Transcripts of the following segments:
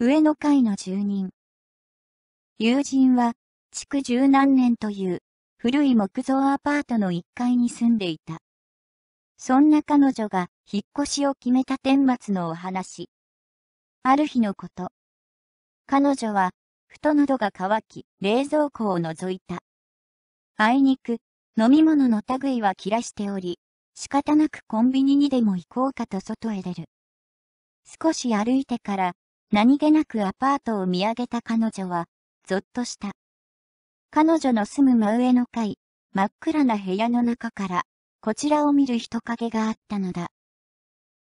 上の階の住人。友人は、築十何年という、古い木造アパートの1階に住んでいた。そんな彼女が、引っ越しを決めた天末のお話。ある日のこと。彼女は、ふと喉が渇き、冷蔵庫を覗いた。あいにく、飲み物の類は切らしており、仕方なくコンビニにでも行こうかと外へ出る。少し歩いてから、何気なくアパートを見上げた彼女は、ぞっとした。彼女の住む真上の階、真っ暗な部屋の中から、こちらを見る人影があったのだ。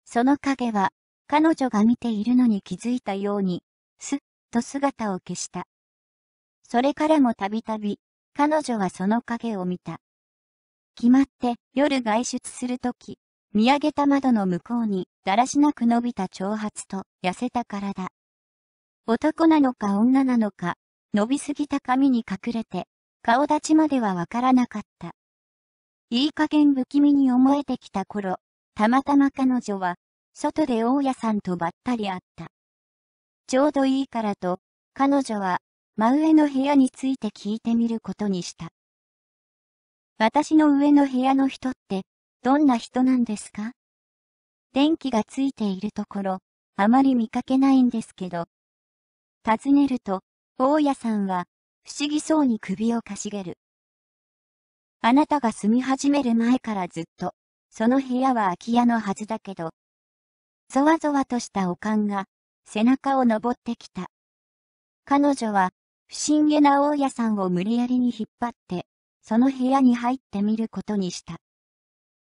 その影は、彼女が見ているのに気づいたように、すっと姿を消した。それからもたびたび、彼女はその影を見た。決まって夜外出するとき、見上げた窓の向こうに、だらしなく伸びた長髪と痩せた体。男なのか女なのか、伸びすぎた髪に隠れて、顔立ちまではわからなかった。いい加減不気味に思えてきた頃、たまたま彼女は、外で大家さんとばったり会った。ちょうどいいからと、彼女は、真上の部屋について聞いてみることにした。私の上の部屋の人って、どんな人なんですか電気がついているところ、あまり見かけないんですけど、尋ねると、大家さんは、不思議そうに首をかしげる。あなたが住み始める前からずっと、その部屋は空き家のはずだけど、ぞわぞわとしたおかんが、背中を登ってきた。彼女は、不審げな大家さんを無理やりに引っ張って、その部屋に入ってみることにした。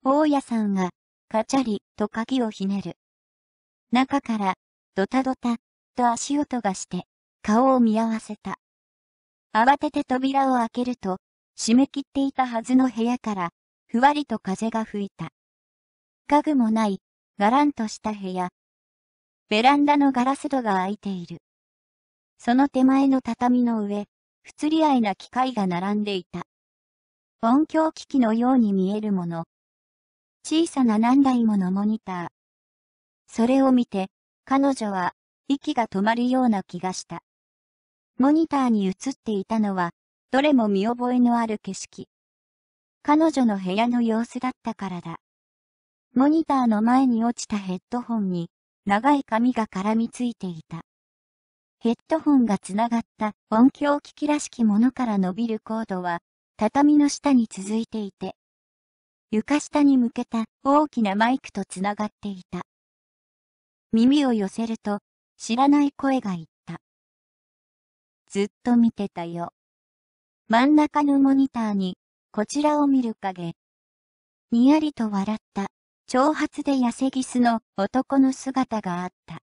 大家さんが、カチャリと鍵をひねる。中から、ドタドタと足音がして、顔を見合わせた。慌てて扉を開けると、閉め切っていたはずの部屋から、ふわりと風が吹いた。家具もない、がらんとした部屋。ベランダのガラス戸が開いている。その手前の畳の上、不釣り合いな機械が並んでいた。音響機器のように見えるもの。小さな何台ものモニター。それを見て、彼女は息が止まるような気がした。モニターに映っていたのは、どれも見覚えのある景色。彼女の部屋の様子だったからだ。モニターの前に落ちたヘッドホンに、長い髪が絡みついていた。ヘッドホンが繋がった音響機器らしきものから伸びるコードは、畳の下に続いていて、床下に向けた大きなマイクと繋がっていた。耳を寄せると、知らない声が言った。ずっと見てたよ。真ん中のモニターに、こちらを見る影。にやりと笑った、長髪で痩せぎすの男の姿があった。